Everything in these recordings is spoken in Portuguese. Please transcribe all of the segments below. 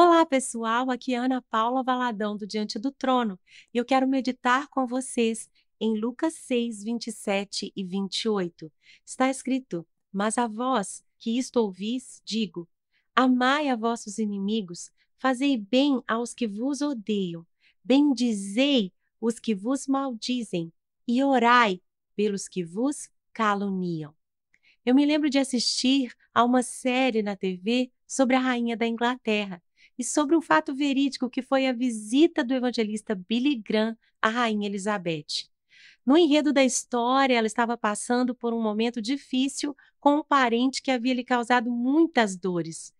Olá, pessoal. Aqui é Ana Paula Valadão do Diante do Trono e eu quero meditar com vocês em Lucas 6, 27 e 28. Está escrito: Mas a vós que isto ouvis, digo: Amai a vossos inimigos, fazei bem aos que vos odeiam, bendizei os que vos maldizem e orai pelos que vos caluniam. Eu me lembro de assistir a uma série na TV sobre a rainha da Inglaterra e sobre um fato verídico que foi a visita do evangelista Billy Graham à rainha Elizabeth. No enredo da história, ela estava passando por um momento difícil com um parente que havia lhe causado muitas dores.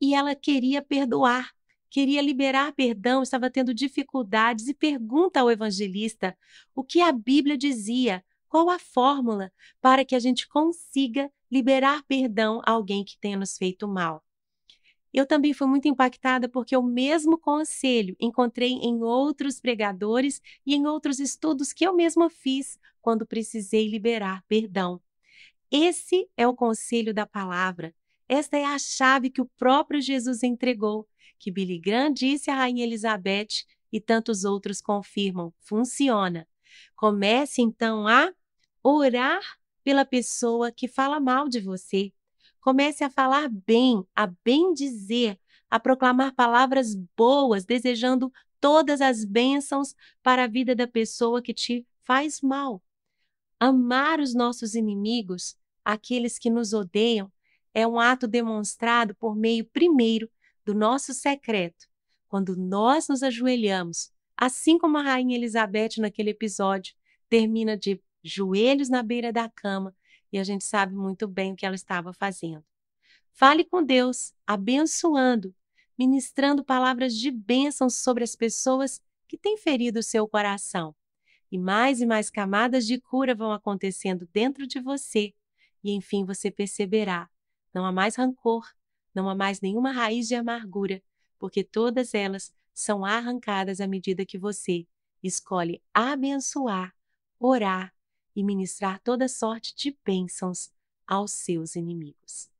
E ela queria perdoar, queria liberar perdão, estava tendo dificuldades e pergunta ao evangelista o que a Bíblia dizia, qual a fórmula para que a gente consiga liberar perdão a alguém que tenha nos feito mal. Eu também fui muito impactada porque o mesmo conselho encontrei em outros pregadores e em outros estudos que eu mesma fiz quando precisei liberar perdão. Esse é o conselho da palavra. Esta é a chave que o próprio Jesus entregou, que Billy Graham disse à Rainha Elizabeth e tantos outros confirmam. Funciona. Comece então a orar pela pessoa que fala mal de você. Comece a falar bem, a bem dizer, a proclamar palavras boas, desejando todas as bênçãos para a vida da pessoa que te faz mal. Amar os nossos inimigos, aqueles que nos odeiam, é um ato demonstrado por meio, primeiro, do nosso secreto, quando nós nos ajoelhamos, assim como a Rainha Elizabeth naquele episódio termina de joelhos na beira da cama, e a gente sabe muito bem o que ela estava fazendo. Fale com Deus, abençoando, ministrando palavras de bênção sobre as pessoas que têm ferido o seu coração. E mais e mais camadas de cura vão acontecendo dentro de você, e enfim você perceberá: não há mais rancor, não há mais nenhuma raiz de amargura, porque todas elas são arrancadas à medida que você escolhe abençoar, orar e ministrar toda sorte de bênçãos aos seus inimigos.